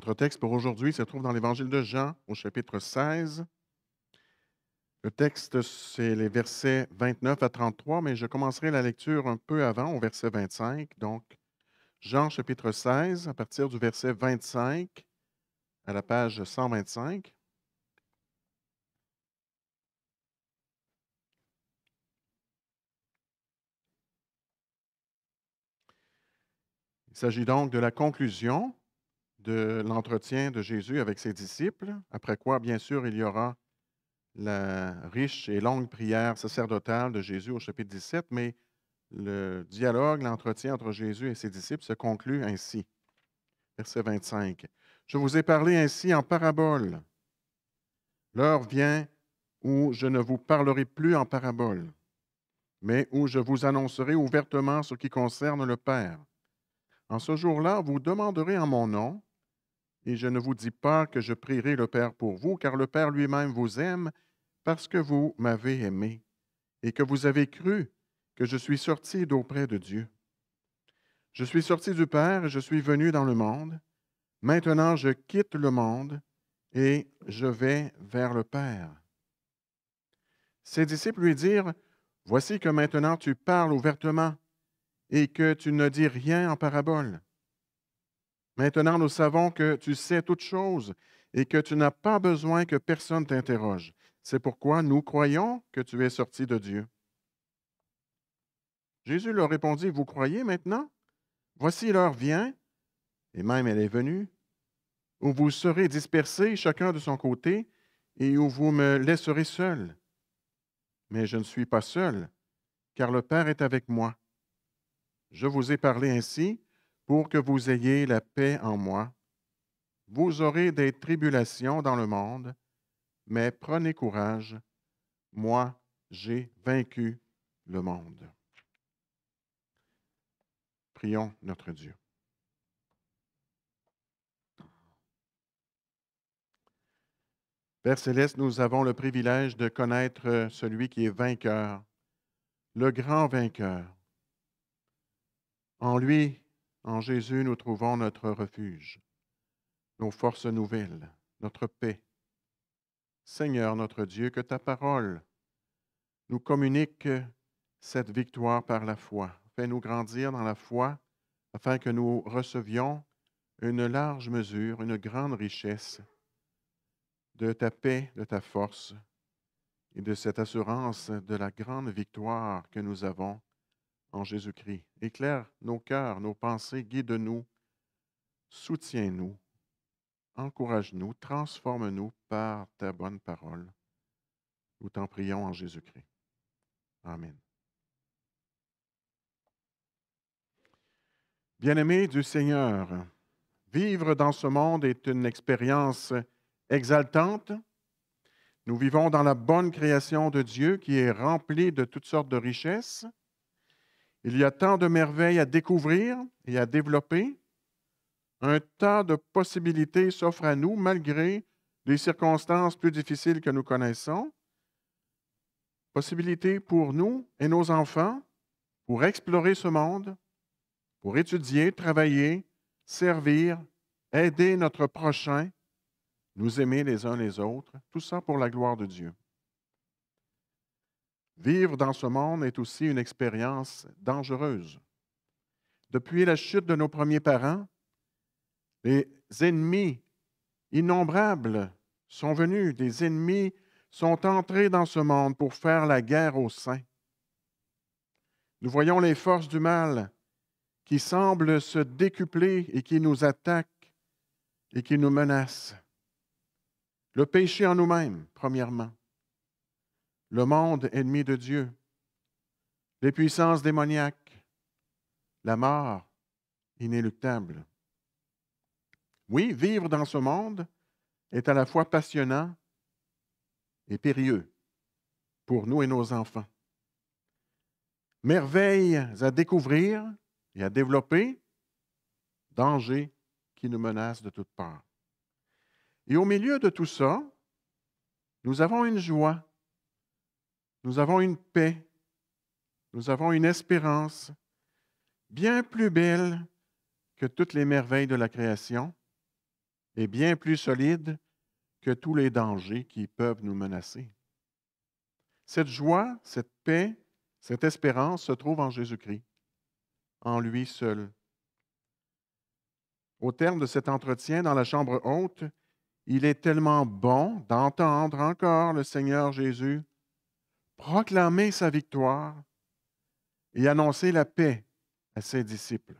Notre texte pour aujourd'hui se trouve dans l'Évangile de Jean au chapitre 16. Le texte, c'est les versets 29 à 33, mais je commencerai la lecture un peu avant, au verset 25. Donc, Jean chapitre 16, à partir du verset 25 à la page 125. Il s'agit donc de la conclusion de l'entretien de Jésus avec ses disciples, après quoi, bien sûr, il y aura la riche et longue prière sacerdotale de Jésus au chapitre 17, mais le dialogue, l'entretien entre Jésus et ses disciples se conclut ainsi. Verset 25. Je vous ai parlé ainsi en parabole. L'heure vient où je ne vous parlerai plus en parabole, mais où je vous annoncerai ouvertement ce qui concerne le Père. En ce jour-là, vous demanderez en mon nom, et je ne vous dis pas que je prierai le Père pour vous, car le Père lui-même vous aime parce que vous m'avez aimé et que vous avez cru que je suis sorti d'auprès de Dieu. Je suis sorti du Père et je suis venu dans le monde. Maintenant, je quitte le monde et je vais vers le Père. Ses disciples lui dirent, Voici que maintenant tu parles ouvertement et que tu ne dis rien en parabole. Maintenant, nous savons que tu sais toutes choses et que tu n'as pas besoin que personne t'interroge. C'est pourquoi nous croyons que tu es sorti de Dieu. Jésus leur répondit, Vous croyez maintenant Voici l'heure vient, et même elle est venue, où vous serez dispersés chacun de son côté, et où vous me laisserez seul. Mais je ne suis pas seul, car le Père est avec moi. Je vous ai parlé ainsi pour que vous ayez la paix en moi. Vous aurez des tribulations dans le monde, mais prenez courage, moi j'ai vaincu le monde. Prions notre Dieu. Père céleste, nous avons le privilège de connaître celui qui est vainqueur, le grand vainqueur. En lui, en Jésus, nous trouvons notre refuge, nos forces nouvelles, notre paix. Seigneur notre Dieu, que ta parole nous communique cette victoire par la foi. Fais-nous grandir dans la foi afin que nous recevions une large mesure, une grande richesse de ta paix, de ta force et de cette assurance de la grande victoire que nous avons en Jésus-Christ. Éclaire nos cœurs, nos pensées, guide-nous, soutiens-nous, encourage-nous, transforme-nous par ta bonne parole. Nous t'en prions en Jésus-Christ. Amen. Bien-aimés du Seigneur, vivre dans ce monde est une expérience exaltante. Nous vivons dans la bonne création de Dieu qui est remplie de toutes sortes de richesses. Il y a tant de merveilles à découvrir et à développer. Un tas de possibilités s'offrent à nous malgré les circonstances plus difficiles que nous connaissons. Possibilités pour nous et nos enfants pour explorer ce monde, pour étudier, travailler, servir, aider notre prochain, nous aimer les uns les autres, tout ça pour la gloire de Dieu. Vivre dans ce monde est aussi une expérience dangereuse. Depuis la chute de nos premiers parents, les ennemis innombrables sont venus, des ennemis sont entrés dans ce monde pour faire la guerre aux saints. Nous voyons les forces du mal qui semblent se décupler et qui nous attaquent et qui nous menacent. Le péché en nous-mêmes, premièrement le monde ennemi de Dieu, les puissances démoniaques, la mort inéluctable. Oui, vivre dans ce monde est à la fois passionnant et périlleux pour nous et nos enfants. Merveilles à découvrir et à développer, dangers qui nous menacent de toutes parts. Et au milieu de tout ça, nous avons une joie nous avons une paix, nous avons une espérance bien plus belle que toutes les merveilles de la création et bien plus solide que tous les dangers qui peuvent nous menacer. Cette joie, cette paix, cette espérance se trouve en Jésus-Christ, en lui seul. Au terme de cet entretien dans la chambre haute, il est tellement bon d'entendre encore le Seigneur Jésus proclamer sa victoire et annoncer la paix à ses disciples.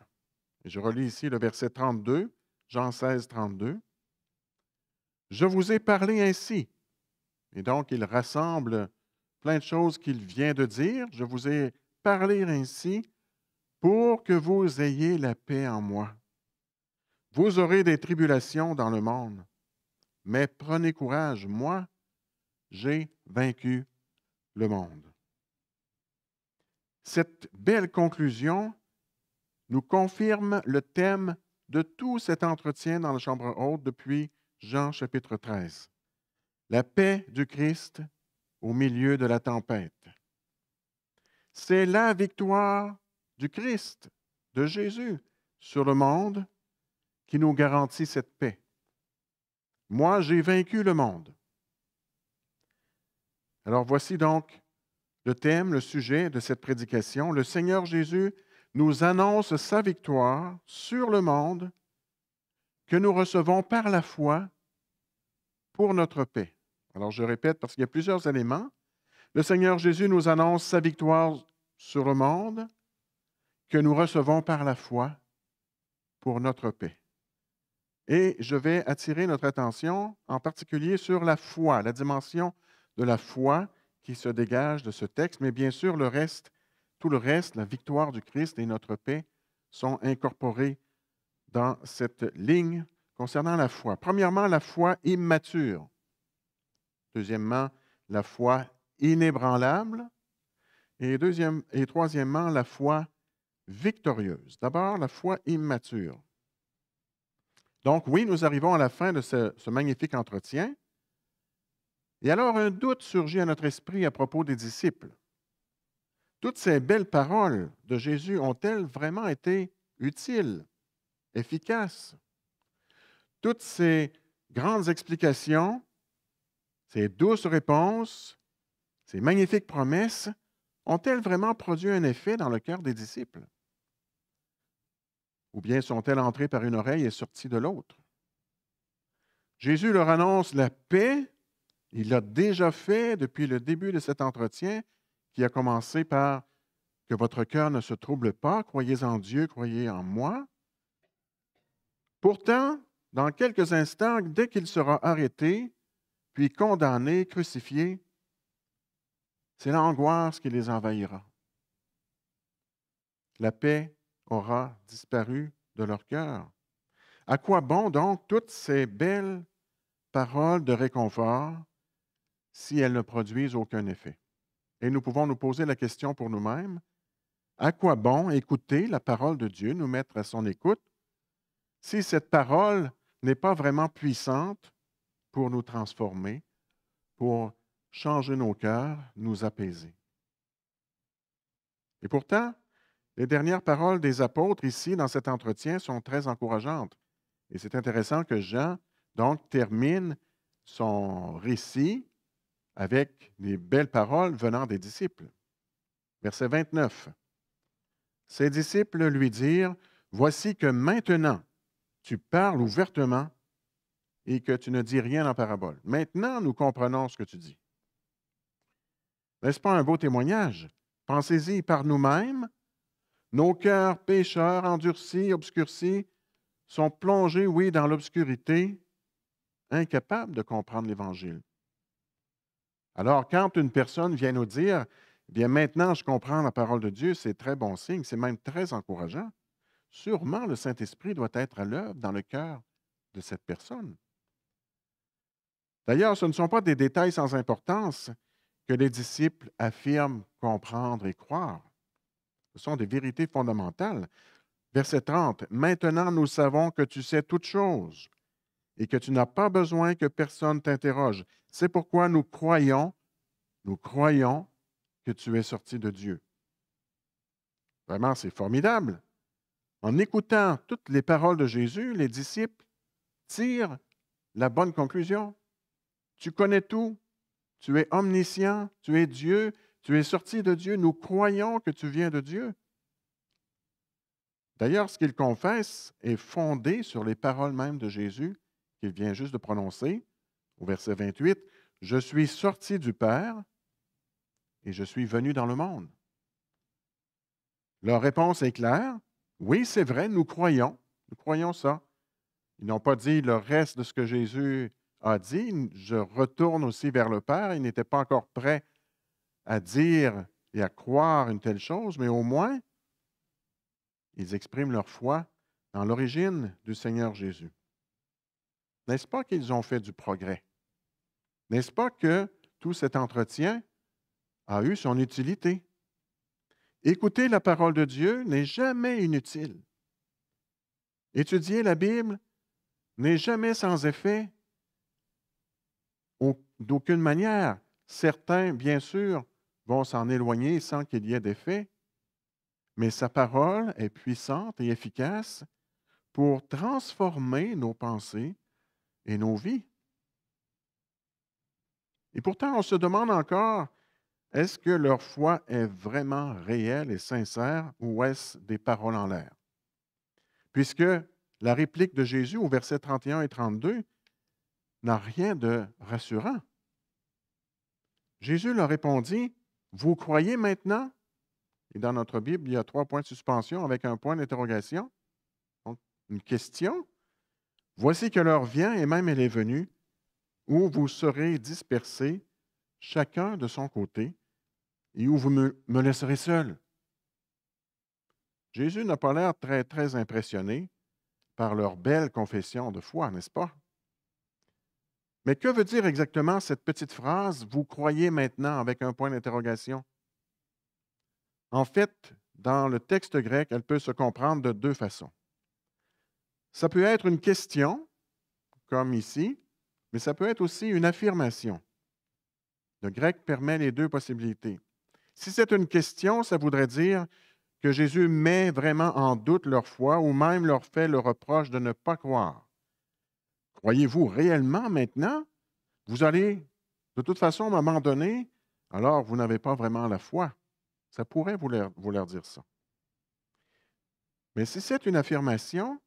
je relis ici le verset 32, Jean 16, 32. Je vous ai parlé ainsi. Et donc, il rassemble plein de choses qu'il vient de dire. Je vous ai parlé ainsi pour que vous ayez la paix en moi. Vous aurez des tribulations dans le monde, mais prenez courage, moi, j'ai vaincu le monde. Cette belle conclusion nous confirme le thème de tout cet entretien dans la chambre haute depuis Jean chapitre 13. La paix du Christ au milieu de la tempête. C'est la victoire du Christ, de Jésus, sur le monde qui nous garantit cette paix. Moi, j'ai vaincu le monde. Alors voici donc le thème, le sujet de cette prédication. Le Seigneur Jésus nous annonce sa victoire sur le monde que nous recevons par la foi pour notre paix. Alors je répète parce qu'il y a plusieurs éléments. Le Seigneur Jésus nous annonce sa victoire sur le monde que nous recevons par la foi pour notre paix. Et je vais attirer notre attention en particulier sur la foi, la dimension de la foi qui se dégage de ce texte, mais bien sûr, le reste, tout le reste, la victoire du Christ et notre paix sont incorporés dans cette ligne concernant la foi. Premièrement, la foi immature. Deuxièmement, la foi inébranlable. Et, deuxième, et troisièmement, la foi victorieuse. D'abord, la foi immature. Donc oui, nous arrivons à la fin de ce magnifique entretien. Et alors un doute surgit à notre esprit à propos des disciples. Toutes ces belles paroles de Jésus ont-elles vraiment été utiles, efficaces? Toutes ces grandes explications, ces douces réponses, ces magnifiques promesses, ont-elles vraiment produit un effet dans le cœur des disciples? Ou bien sont-elles entrées par une oreille et sorties de l'autre? Jésus leur annonce la paix il l'a déjà fait depuis le début de cet entretien qui a commencé par Que votre cœur ne se trouble pas, croyez en Dieu, croyez en moi. Pourtant, dans quelques instants, dès qu'il sera arrêté, puis condamné, crucifié, c'est l'angoisse qui les envahira. La paix aura disparu de leur cœur. À quoi bon donc toutes ces belles paroles de réconfort si elles ne produisent aucun effet. Et nous pouvons nous poser la question pour nous-mêmes, à quoi bon écouter la parole de Dieu, nous mettre à son écoute, si cette parole n'est pas vraiment puissante pour nous transformer, pour changer nos cœurs, nous apaiser. Et pourtant, les dernières paroles des apôtres ici dans cet entretien sont très encourageantes. Et c'est intéressant que Jean, donc, termine son récit avec les belles paroles venant des disciples. Verset 29. Ses disciples lui dirent, Voici que maintenant tu parles ouvertement et que tu ne dis rien en parabole. Maintenant nous comprenons ce que tu dis. N'est-ce pas un beau témoignage? Pensez-y par nous-mêmes. Nos cœurs pécheurs, endurcis, obscurcis, sont plongés, oui, dans l'obscurité, incapables de comprendre l'Évangile. Alors, quand une personne vient nous dire, eh bien maintenant je comprends la parole de Dieu, c'est très bon signe, c'est même très encourageant. Sûrement, le Saint-Esprit doit être à l'œuvre dans le cœur de cette personne. D'ailleurs, ce ne sont pas des détails sans importance que les disciples affirment comprendre et croire. Ce sont des vérités fondamentales. Verset 30, Maintenant nous savons que tu sais toutes choses et que tu n'as pas besoin que personne t'interroge. C'est pourquoi nous croyons, nous croyons que tu es sorti de Dieu. Vraiment, c'est formidable. En écoutant toutes les paroles de Jésus, les disciples tirent la bonne conclusion. Tu connais tout, tu es omniscient, tu es Dieu, tu es sorti de Dieu, nous croyons que tu viens de Dieu. D'ailleurs, ce qu'ils confessent est fondé sur les paroles mêmes de Jésus qu'il vient juste de prononcer, au verset 28, Je suis sorti du Père et je suis venu dans le monde. Leur réponse est claire. Oui, c'est vrai, nous croyons. Nous croyons ça. Ils n'ont pas dit le reste de ce que Jésus a dit. Je retourne aussi vers le Père. Ils n'étaient pas encore prêts à dire et à croire une telle chose, mais au moins, ils expriment leur foi dans l'origine du Seigneur Jésus. N'est-ce pas qu'ils ont fait du progrès? N'est-ce pas que tout cet entretien a eu son utilité? Écouter la parole de Dieu n'est jamais inutile. Étudier la Bible n'est jamais sans effet. D'aucune manière, certains, bien sûr, vont s'en éloigner sans qu'il y ait d'effet, mais sa parole est puissante et efficace pour transformer nos pensées et nos vies. Et pourtant, on se demande encore, est-ce que leur foi est vraiment réelle et sincère ou est-ce des paroles en l'air? Puisque la réplique de Jésus au verset 31 et 32 n'a rien de rassurant. Jésus leur répondit, Vous croyez maintenant? Et dans notre Bible, il y a trois points de suspension avec un point d'interrogation. une question. Voici que l'heure vient, et même elle est venue, où vous serez dispersés, chacun de son côté, et où vous me, me laisserez seul. Jésus n'a pas l'air très, très impressionné par leur belle confession de foi, n'est-ce pas? Mais que veut dire exactement cette petite phrase, vous croyez maintenant avec un point d'interrogation? En fait, dans le texte grec, elle peut se comprendre de deux façons. Ça peut être une question, comme ici, mais ça peut être aussi une affirmation. Le grec permet les deux possibilités. Si c'est une question, ça voudrait dire que Jésus met vraiment en doute leur foi ou même leur fait le reproche de ne pas croire. Croyez-vous réellement maintenant? Vous allez, de toute façon, à un moment donné, alors vous n'avez pas vraiment la foi. Ça pourrait vouloir, dire ça. Mais si c'est une affirmation,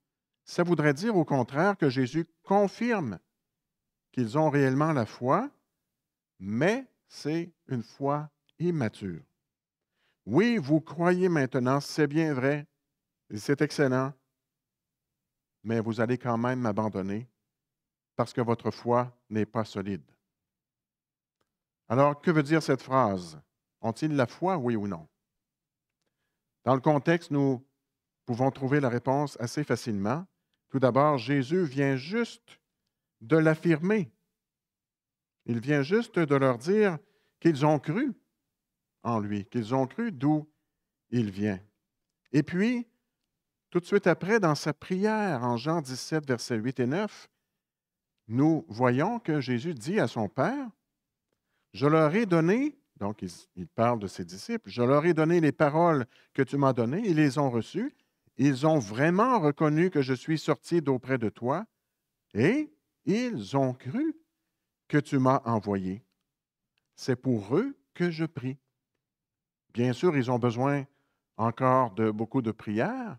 ça voudrait dire au contraire que Jésus confirme qu'ils ont réellement la foi, mais c'est une foi immature. Oui, vous croyez maintenant, c'est bien vrai, et c'est excellent, mais vous allez quand même m'abandonner parce que votre foi n'est pas solide. Alors, que veut dire cette phrase? Ont-ils la foi, oui ou non? Dans le contexte, nous pouvons trouver la réponse assez facilement. Tout d'abord, Jésus vient juste de l'affirmer. Il vient juste de leur dire qu'ils ont cru en lui, qu'ils ont cru d'où il vient. Et puis, tout de suite après, dans sa prière en Jean 17, versets 8 et 9, nous voyons que Jésus dit à son Père, Je leur ai donné, donc il, parle de ses disciples, je leur ai donné les paroles que tu m'as données, ils les ont reçues, ils ont vraiment reconnu que je suis sorti d'auprès de toi, et ils ont cru que tu m'as envoyé. C'est pour eux que je prie. Bien sûr, ils ont besoin encore de beaucoup de prières,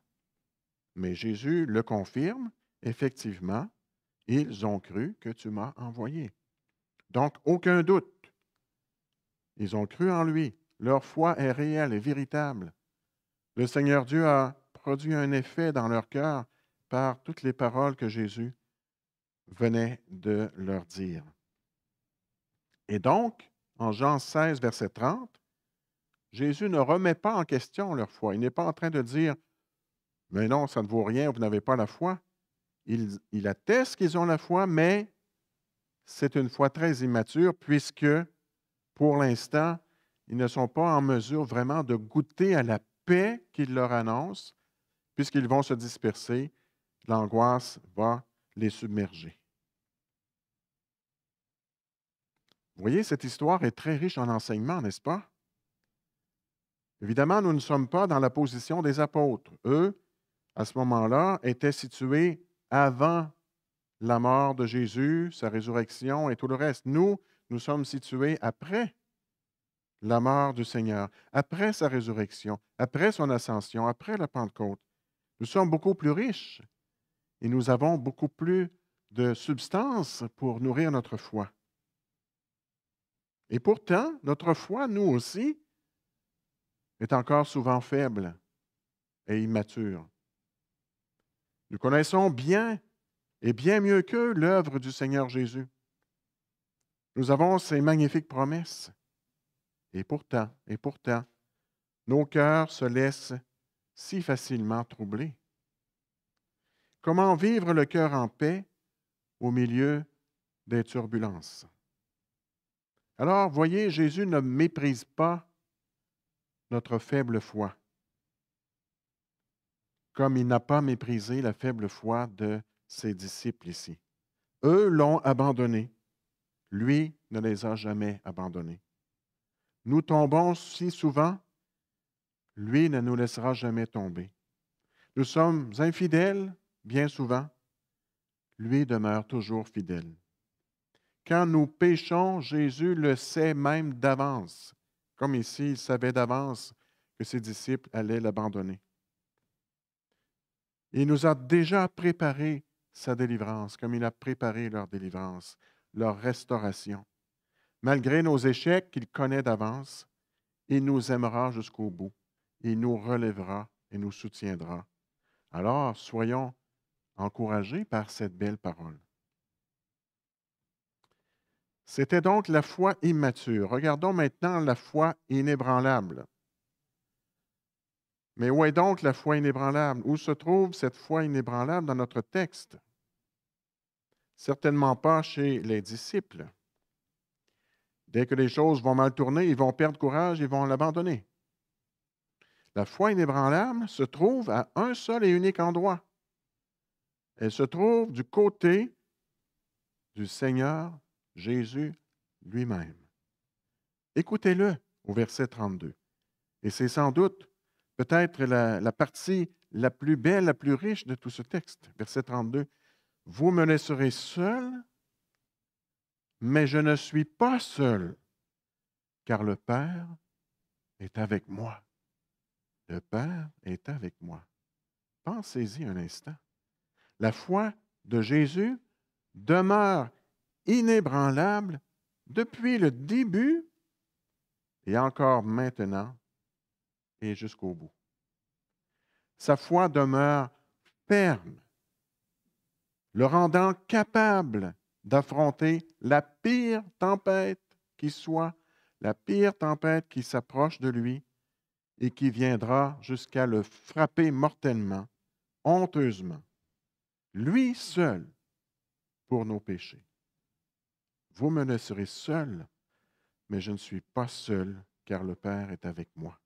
mais Jésus le confirme, effectivement, ils ont cru que tu m'as envoyé. Donc, aucun doute. Ils ont cru en lui. Leur foi est réelle et véritable. Le Seigneur Dieu a produit un effet dans leur cœur par toutes les paroles que Jésus venait de leur dire. Et donc, en Jean 16, verset 30, Jésus ne remet pas en question leur foi. Il n'est pas en train de dire, mais non, ça ne vaut rien, vous n'avez pas la foi. Il, il atteste qu'ils ont la foi, mais c'est une foi très immature puisque, pour l'instant, ils ne sont pas en mesure vraiment de goûter à la paix qu'il leur annonce puisqu'ils vont se disperser, l'angoisse va les submerger. Vous voyez, cette histoire est très riche en enseignements, n'est-ce pas? Évidemment, nous ne sommes pas dans la position des apôtres. Eux, à ce moment-là, étaient situés avant la mort de Jésus, sa résurrection et tout le reste. Nous, nous sommes situés après la mort du Seigneur, après sa résurrection, après son ascension, après la Pentecôte. Nous sommes beaucoup plus riches et nous avons beaucoup plus de substance pour nourrir notre foi. Et pourtant, notre foi, nous aussi, est encore souvent faible et immature. Nous connaissons bien et bien mieux que l'œuvre du Seigneur Jésus. Nous avons ces magnifiques promesses. Et pourtant, et pourtant, nos cœurs se laissent si facilement troublé? Comment vivre le cœur en paix au milieu des turbulences? Alors, voyez, Jésus ne méprise pas notre faible foi, comme il n'a pas méprisé la faible foi de ses disciples ici. Eux l'ont abandonné. Lui ne les a jamais abandonnés. Nous tombons si souvent lui ne nous laissera jamais tomber. Nous sommes infidèles, bien souvent. Lui demeure toujours fidèle. Quand nous péchons, Jésus le sait même d'avance, comme ici il savait d'avance que ses disciples allaient l'abandonner. Il nous a déjà préparé sa délivrance, comme il a préparé leur délivrance, leur restauration. Malgré nos échecs qu'il connaît d'avance, il nous aimera jusqu'au bout il nous relèvera et nous soutiendra. Alors, soyons encouragés par cette belle parole. C'était donc la foi immature. Regardons maintenant la foi inébranlable. Mais où est donc la foi inébranlable? Où se trouve cette foi inébranlable dans notre texte? Certainement pas chez les disciples. Dès que les choses vont mal tourner, ils vont perdre courage, ils vont l'abandonner. La foi inébranlable se trouve à un seul et unique endroit. Elle se trouve du côté du Seigneur Jésus lui-même. Écoutez-le au verset 32. Et c'est sans doute peut-être la, la, partie la plus belle, la plus riche de tout ce texte. Verset 32. Vous me laisserez seul, mais je ne suis pas seul, car le Père est avec moi. Le Père est avec moi. Pensez-y un instant. La foi de Jésus demeure inébranlable depuis le début et encore maintenant et jusqu'au bout. Sa foi demeure ferme, le rendant capable d'affronter la pire tempête qui soit, la pire tempête qui s'approche de lui et qui viendra jusqu'à le frapper mortellement, honteusement, lui seul, pour nos péchés. Vous me laisserez seul, mais je ne suis pas seul, car le Père est avec moi.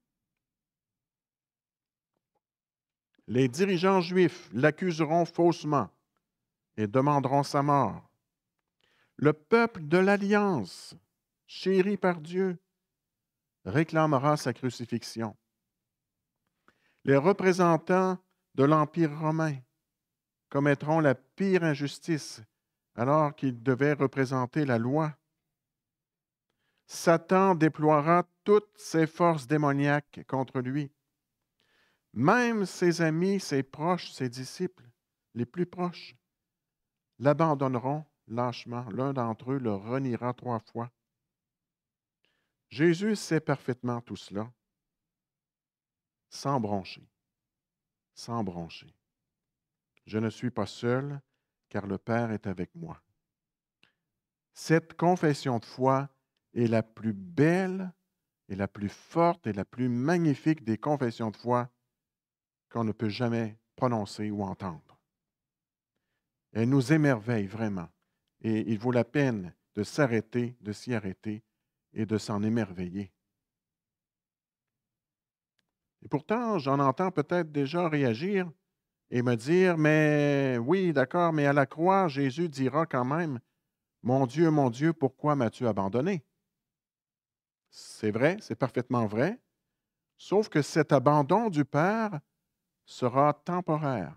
Les dirigeants juifs l'accuseront faussement et demanderont sa mort. Le peuple de l'Alliance, chéri par Dieu, réclamera sa crucifixion. Les représentants de l'Empire romain commettront la pire injustice alors qu'ils devaient représenter la loi. Satan déploiera toutes ses forces démoniaques contre lui, même ses amis, ses proches, ses disciples, les plus proches l'abandonneront lâchement. L'un d'entre eux le reniera trois fois. Jésus sait parfaitement tout cela, sans broncher, sans broncher. Je ne suis pas seul, car le Père est avec moi. Cette confession de foi est la plus belle et la plus forte et la plus magnifique des confessions de foi qu'on ne peut jamais prononcer ou entendre. Elle nous émerveille vraiment et il vaut la peine de s'arrêter, de s'y arrêter et de s'en émerveiller. Et pourtant, j'en entends peut-être déjà réagir et me dire, mais oui, d'accord, mais à la croix, Jésus dira quand même, Mon Dieu, mon Dieu, pourquoi m'as-tu abandonné C'est vrai, c'est parfaitement vrai, sauf que cet abandon du Père sera temporaire,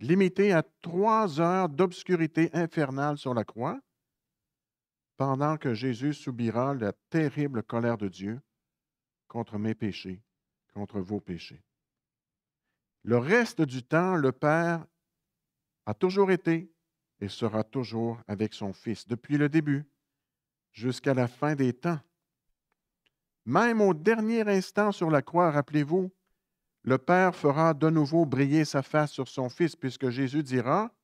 limité à trois heures d'obscurité infernale sur la croix, pendant que Jésus subira la terrible colère de Dieu contre mes péchés, contre vos péchés. Le reste du temps, le Père a toujours été et sera toujours avec son Fils, depuis le début jusqu'à la fin des temps. Même au dernier instant sur la croix, rappelez-vous, le Père fera de nouveau briller sa face sur son Fils, puisque Jésus dira,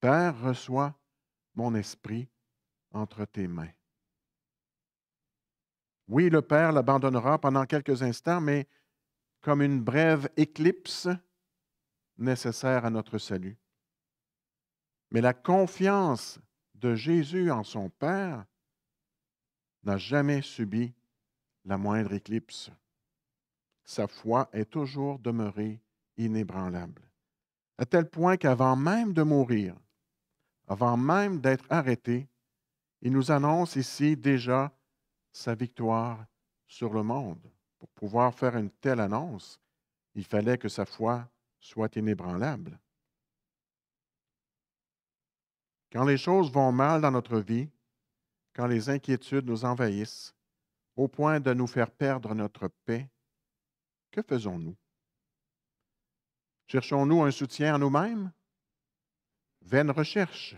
Père, reçois mon esprit entre tes mains. Oui, le Père l'abandonnera pendant quelques instants, mais comme une brève éclipse nécessaire à notre salut. Mais la confiance de Jésus en son Père n'a jamais subi la moindre éclipse. Sa foi est toujours demeurée inébranlable, à tel point qu'avant même de mourir, avant même d'être arrêté, il nous annonce ici déjà sa victoire sur le monde. Pour pouvoir faire une telle annonce, il fallait que sa foi soit inébranlable. Quand les choses vont mal dans notre vie, quand les inquiétudes nous envahissent, au point de nous faire perdre notre paix, que faisons-nous? Cherchons-nous un soutien en nous-mêmes? Vaine recherche,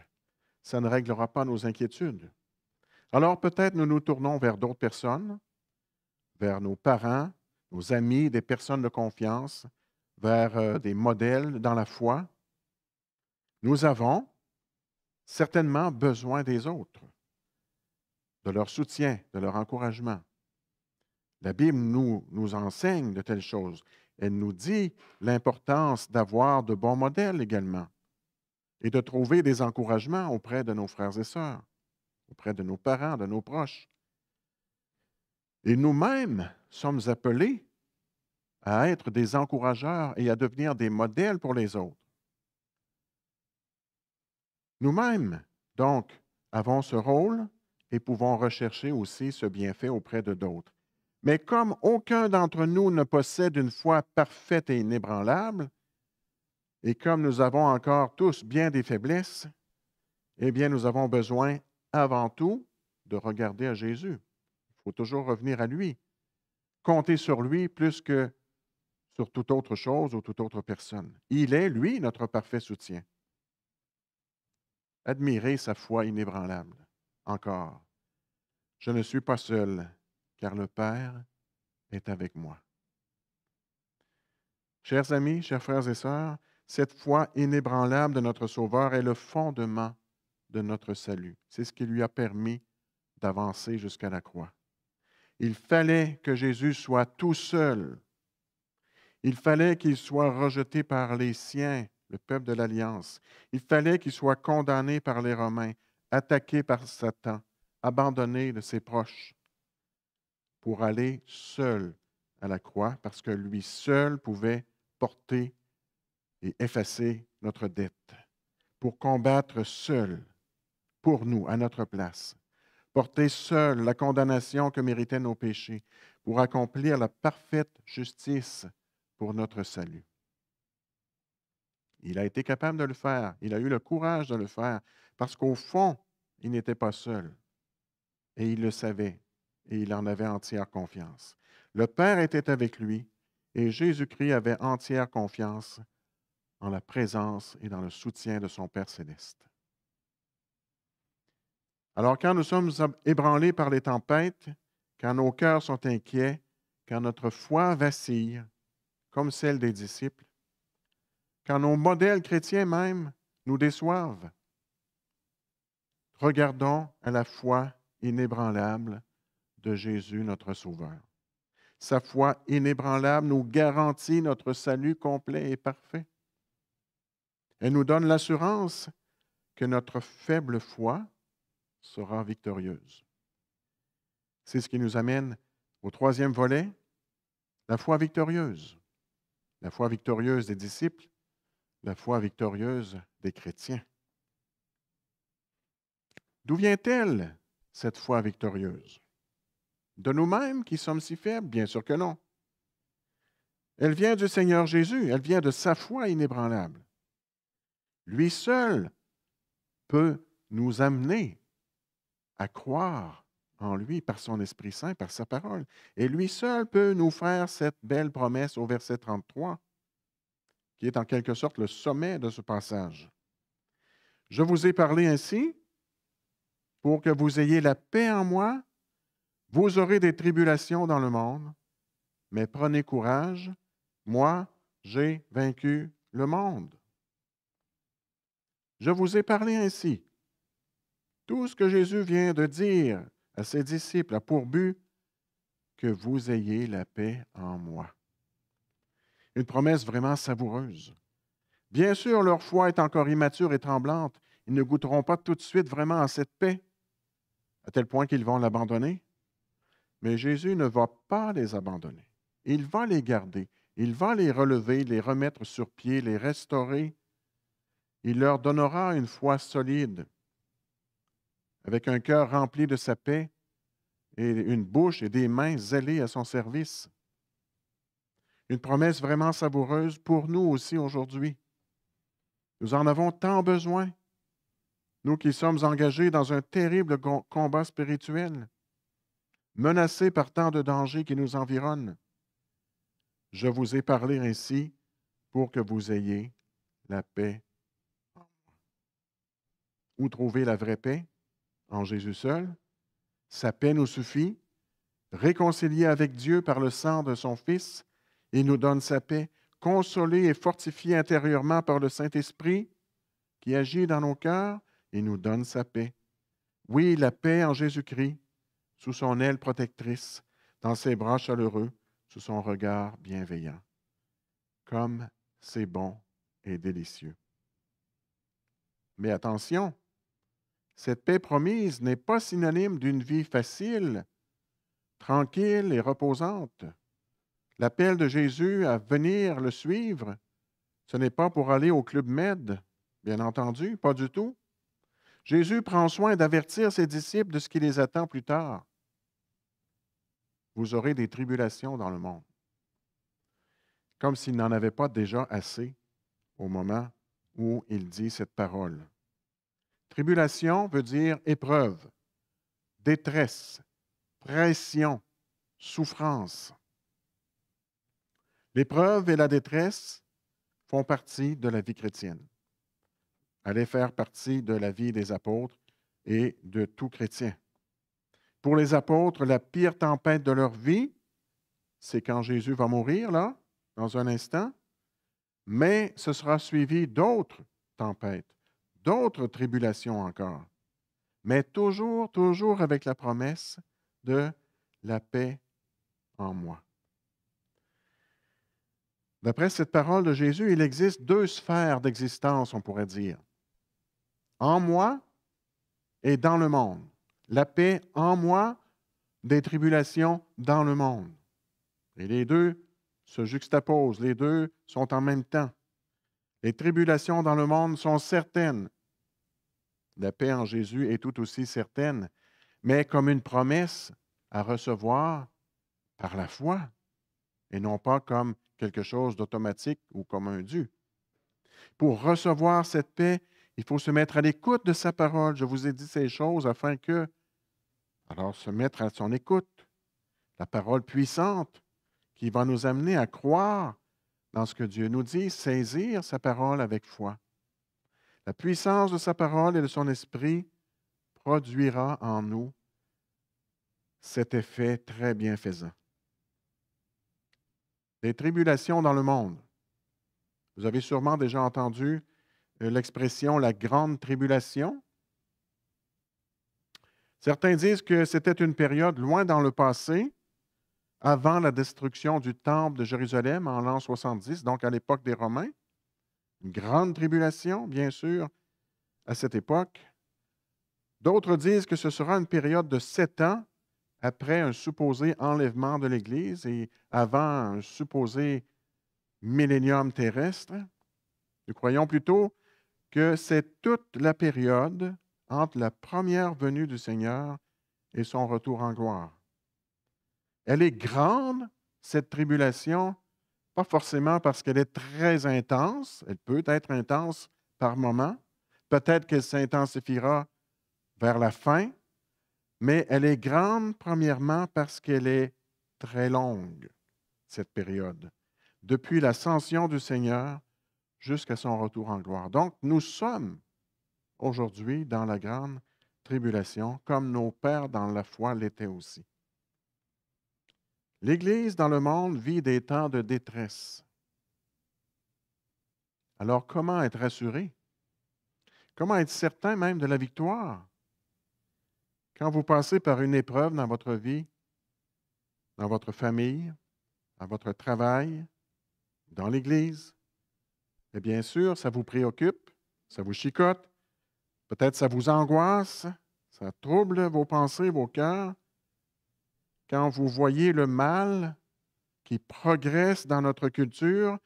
ça ne réglera pas nos inquiétudes. Alors peut-être nous nous tournons vers d'autres personnes, vers nos parents, nos amis, des personnes de confiance, vers euh, des modèles dans la foi. Nous avons certainement besoin des autres, de leur soutien, de leur encouragement. La Bible nous, nous enseigne de telles choses. Elle nous dit l'importance d'avoir de bons modèles également et de trouver des encouragements auprès de nos frères et sœurs auprès de nos parents, de nos proches. Et nous-mêmes sommes appelés à être des encourageurs et à devenir des modèles pour les autres. Nous-mêmes, donc, avons ce rôle et pouvons rechercher aussi ce bienfait auprès de d'autres. Mais comme aucun d'entre nous ne possède une foi parfaite et inébranlable, et comme nous avons encore tous bien des faiblesses, eh bien, nous avons besoin avant tout de regarder à Jésus. Il faut toujours revenir à lui. Compter sur lui plus que sur toute autre chose ou toute autre personne. Il est, lui, notre parfait soutien. Admirez sa foi inébranlable. Encore, je ne suis pas seul, car le Père est avec moi. Chers amis, chers frères et sœurs, cette foi inébranlable de notre Sauveur est le fondement de notre salut. C'est ce qui lui a permis d'avancer jusqu'à la croix. Il fallait que Jésus soit tout seul. Il fallait qu'il soit rejeté par les siens, le peuple de l'Alliance. Il fallait qu'il soit condamné par les Romains, attaqué par Satan, abandonné de ses proches, pour aller seul à la croix, parce que lui seul pouvait porter et effacer notre dette, pour combattre seul pour nous, à notre place, porter seul la condamnation que méritaient nos péchés, pour accomplir la parfaite justice pour notre salut. Il a été capable de le faire, il a eu le courage de le faire, parce qu'au fond, il n'était pas seul, et il le savait, et il en avait entière confiance. Le Père était avec lui, et Jésus-Christ avait entière confiance en la présence et dans le soutien de son Père céleste. Alors quand nous sommes ébranlés par les tempêtes, quand nos cœurs sont inquiets, quand notre foi vacille, comme celle des disciples, quand nos modèles chrétiens même nous déçoivent, regardons à la foi inébranlable de Jésus notre Sauveur. Sa foi inébranlable nous garantit notre salut complet et parfait. Elle nous donne l'assurance que notre faible foi sera victorieuse. C'est ce qui nous amène au troisième volet, la foi victorieuse. La foi victorieuse des disciples, la foi victorieuse des chrétiens. D'où vient-elle, cette foi victorieuse De nous-mêmes qui sommes si faibles Bien sûr que non. Elle vient du Seigneur Jésus, elle vient de sa foi inébranlable. Lui seul peut nous amener à croire en lui par son Esprit Saint, par sa parole. Et lui seul peut nous faire cette belle promesse au verset 33, qui est en quelque sorte le sommet de ce passage. Je vous ai parlé ainsi pour que vous ayez la paix en moi. Vous aurez des tribulations dans le monde, mais prenez courage, moi j'ai vaincu le monde. Je vous ai parlé ainsi tout ce que Jésus vient de dire à ses disciples a pour but que vous ayez la paix en moi. Une promesse vraiment savoureuse. Bien sûr, leur foi est encore immature et tremblante. Ils ne goûteront pas tout de suite vraiment à cette paix, à tel point qu'ils vont l'abandonner. Mais Jésus ne va pas les abandonner. Il va les garder. Il va les relever, les remettre sur pied, les restaurer. Il leur donnera une foi solide avec un cœur rempli de sa paix et une bouche et des mains zélées à son service. Une promesse vraiment savoureuse pour nous aussi aujourd'hui. Nous en avons tant besoin, nous qui sommes engagés dans un terrible combat spirituel, menacés par tant de dangers qui nous environnent. Je vous ai parlé ainsi pour que vous ayez la paix. Où trouver la vraie paix? en Jésus seul. Sa paix nous suffit, réconcilié avec Dieu par le sang de son Fils, il nous donne sa paix, consolé et fortifié intérieurement par le Saint-Esprit qui agit dans nos cœurs il nous donne sa paix. Oui, la paix en Jésus-Christ, sous son aile protectrice, dans ses bras chaleureux, sous son regard bienveillant. Comme c'est bon et délicieux. Mais attention, cette paix promise n'est pas synonyme d'une vie facile, tranquille et reposante. L'appel de Jésus à venir le suivre, ce n'est pas pour aller au Club Med, bien entendu, pas du tout. Jésus prend soin d'avertir ses disciples de ce qui les attend plus tard. Vous aurez des tribulations dans le monde, comme s'il n'en avait pas déjà assez au moment où il dit cette parole. Tribulation veut dire épreuve, détresse, pression, souffrance. L'épreuve et la détresse font partie de la vie chrétienne. Allez faire partie de la vie des apôtres et de tout chrétien. Pour les apôtres, la pire tempête de leur vie, c'est quand Jésus va mourir, là, dans un instant, mais ce sera suivi d'autres tempêtes d'autres tribulations encore, mais toujours, toujours avec la promesse de la paix en moi. D'après cette parole de Jésus, il existe deux sphères d'existence, on pourrait dire. En moi et dans le monde. La paix en moi, des tribulations dans le monde. Et les deux se juxtaposent, les deux sont en même temps. Les tribulations dans le monde sont certaines, la paix en Jésus est tout aussi certaine, mais comme une promesse à recevoir par la foi et non pas comme quelque chose d'automatique ou comme un dû. Pour recevoir cette paix, il faut se mettre à l'écoute de sa parole. Je vous ai dit ces choses afin que, alors se mettre à son écoute, la parole puissante qui va nous amener à croire dans ce que Dieu nous dit, saisir sa parole avec foi. La puissance de sa parole et de son esprit produira en nous cet effet très bienfaisant. Des tribulations dans le monde. Vous avez sûrement déjà entendu euh, l'expression la grande tribulation. Certains disent que c'était une période loin dans le passé, avant la destruction du temple de Jérusalem en l'an 70, donc à l'époque des Romains. Une grande tribulation, bien sûr, à cette époque. D'autres disent que ce sera une période de sept ans après un supposé enlèvement de l'Église et avant un supposé millénium terrestre. Nous croyons plutôt que c'est toute la période entre la première venue du Seigneur et son retour en gloire. Elle est grande, cette tribulation, pas forcément parce qu'elle est très intense, elle peut être intense par moment, peut-être qu'elle s'intensifiera vers la fin, mais elle est grande premièrement parce qu'elle est très longue, cette période, depuis l'ascension du Seigneur jusqu'à son retour en gloire. Donc, nous sommes aujourd'hui dans la grande tribulation, comme nos pères dans la foi l'étaient aussi. L'Église dans le monde vit des temps de détresse. Alors comment être rassuré? Comment être certain même de la victoire? Quand vous passez par une épreuve dans votre vie, dans votre famille, dans votre travail, dans l'Église, et eh bien sûr, ça vous préoccupe, ça vous chicote, peut-être ça vous angoisse, ça trouble vos pensées, vos cœurs, quand vous voyez le mal qui progresse dans notre culture,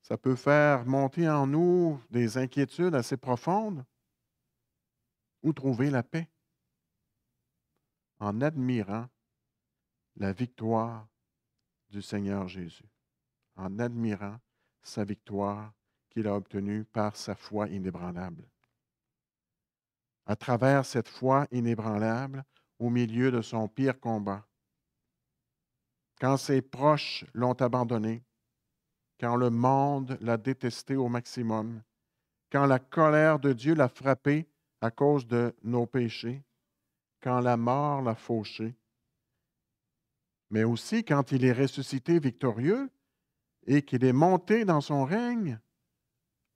ça peut faire monter en nous des inquiétudes assez profondes. Où trouver la paix? En admirant la victoire du Seigneur Jésus, en admirant sa victoire qu'il a obtenue par sa foi inébranlable. À travers cette foi inébranlable, au milieu de son pire combat, quand ses proches l'ont abandonné, quand le monde l'a détesté au maximum, quand la colère de Dieu l'a frappé à cause de nos péchés, quand la mort l'a fauché, mais aussi quand il est ressuscité victorieux et qu'il est monté dans son règne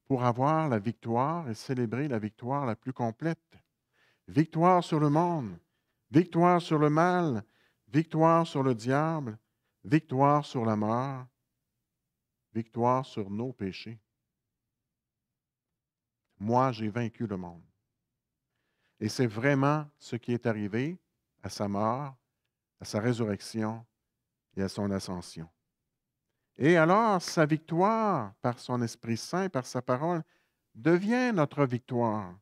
pour avoir la victoire et célébrer la victoire la plus complète. Victoire sur le monde, victoire sur le mal, victoire sur le diable, victoire sur la mort, victoire sur nos péchés. Moi, j'ai vaincu le monde. Et c'est vraiment ce qui est arrivé à sa mort, à sa résurrection et à son ascension. Et alors, sa victoire par son Esprit Saint, par sa parole, devient notre victoire.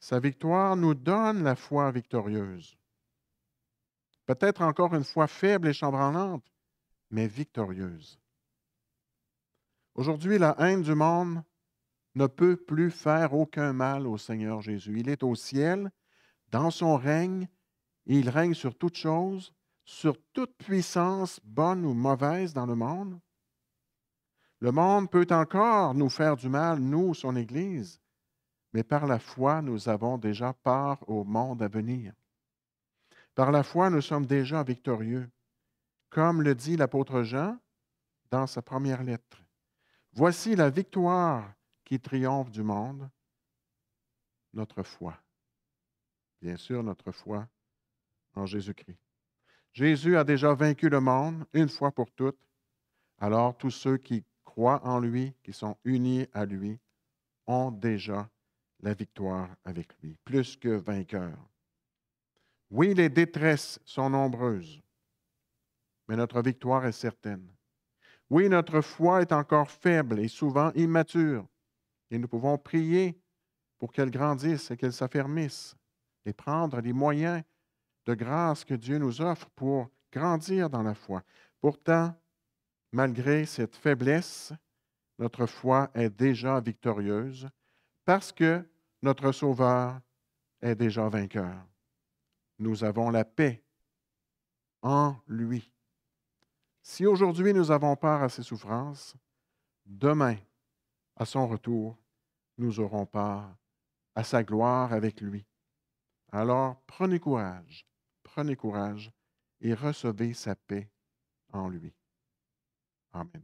Sa victoire nous donne la foi victorieuse. Peut-être encore une foi faible et chambranlante, mais victorieuse. Aujourd'hui, la haine du monde ne peut plus faire aucun mal au Seigneur Jésus. Il est au ciel, dans son règne, et il règne sur toute chose, sur toute puissance, bonne ou mauvaise, dans le monde. Le monde peut encore nous faire du mal, nous, son Église, mais par la foi, nous avons déjà part au monde à venir. Par la foi, nous sommes déjà victorieux comme le dit l'apôtre Jean dans sa première lettre. Voici la victoire qui triomphe du monde, notre foi. Bien sûr, notre foi en Jésus-Christ. Jésus a déjà vaincu le monde une fois pour toutes. Alors tous ceux qui croient en lui, qui sont unis à lui, ont déjà la victoire avec lui, plus que vainqueurs. Oui, les détresses sont nombreuses mais notre victoire est certaine. Oui, notre foi est encore faible et souvent immature, et nous pouvons prier pour qu'elle grandisse et qu'elle s'affermisse, et prendre les moyens de grâce que Dieu nous offre pour grandir dans la foi. Pourtant, malgré cette faiblesse, notre foi est déjà victorieuse parce que notre Sauveur est déjà vainqueur. Nous avons la paix en lui. Si aujourd'hui nous avons part à ses souffrances, demain, à son retour, nous aurons part à sa gloire avec lui. Alors prenez courage, prenez courage et recevez sa paix en lui. Amen.